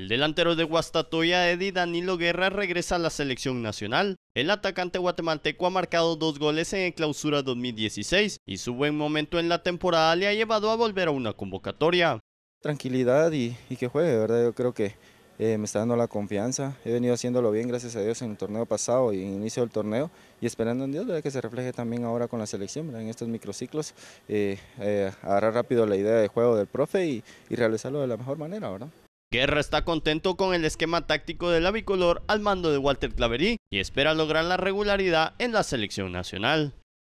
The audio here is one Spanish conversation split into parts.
El delantero de Guastatoya, Eddie Danilo Guerra, regresa a la selección nacional. El atacante guatemalteco ha marcado dos goles en el clausura 2016 y su buen momento en la temporada le ha llevado a volver a una convocatoria. Tranquilidad y, que juegue, ¿verdad? Yo creo que eh, me está dando la confianza. He venido haciéndolo bien, gracias a Dios, en el torneo pasado y en el inicio del torneo. Y esperando en Dios que se refleje también ahora con la selección, en estos microciclos. Eh, eh, agarrar rápido la idea de juego del profe y, y realizarlo de la mejor manera, ¿verdad? Guerra está contento con el esquema táctico del bicolor al mando de Walter Claverí y espera lograr la regularidad en la selección nacional.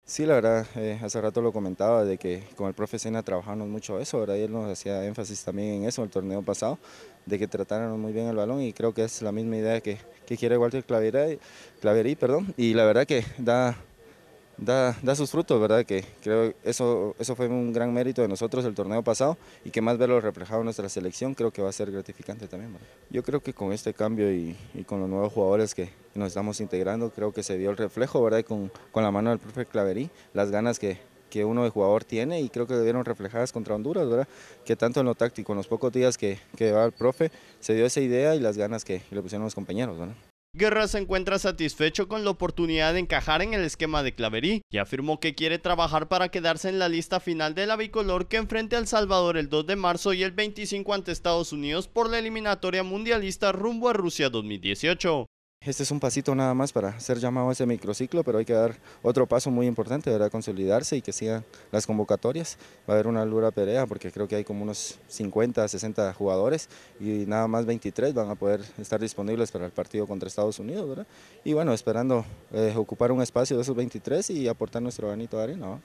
Sí, la verdad, eh, hace rato lo comentaba de que con el profe Sena trabajamos mucho eso, ¿verdad? él nos hacía énfasis también en eso el torneo pasado, de que tratáramos muy bien el balón y creo que es la misma idea que, que quiere Walter Claverí, Claverí perdón, y la verdad que da, da, da sus frutos, ¿verdad? Que creo eso, eso fue un gran mérito de nosotros el torneo pasado y que más verlo reflejado en nuestra selección creo que va a ser gratificante también. ¿verdad? Yo creo que con este cambio y, con los nuevos jugadores que nos estamos integrando, creo que se vio el reflejo, ¿verdad? Con, con la mano del profe Claverí, las ganas que, que uno de jugador tiene y creo que vieron reflejadas contra Honduras, ¿verdad? Que tanto en lo táctico, en los pocos días que, que va el profe, se dio esa idea y las ganas que le pusieron los compañeros, ¿verdad? Guerra se encuentra satisfecho con la oportunidad de encajar en el esquema de Claverí y afirmó que quiere trabajar para quedarse en la lista final de la bicolor que enfrente al El Salvador el 2 de marzo y el 25 ante Estados Unidos por la eliminatoria mundialista rumbo a Rusia 2018. Este es un pasito nada más para ser llamado a ese microciclo, pero hay que dar otro paso muy importante, ¿verdad? consolidarse y que sigan las convocatorias. Va a haber una Lura Perea porque creo que hay como unos 50, 60 jugadores y nada más 23 van a poder estar disponibles para el partido contra Estados Unidos. ¿verdad? Y bueno, esperando eh, ocupar un espacio de esos 23 y aportar nuestro granito de arena.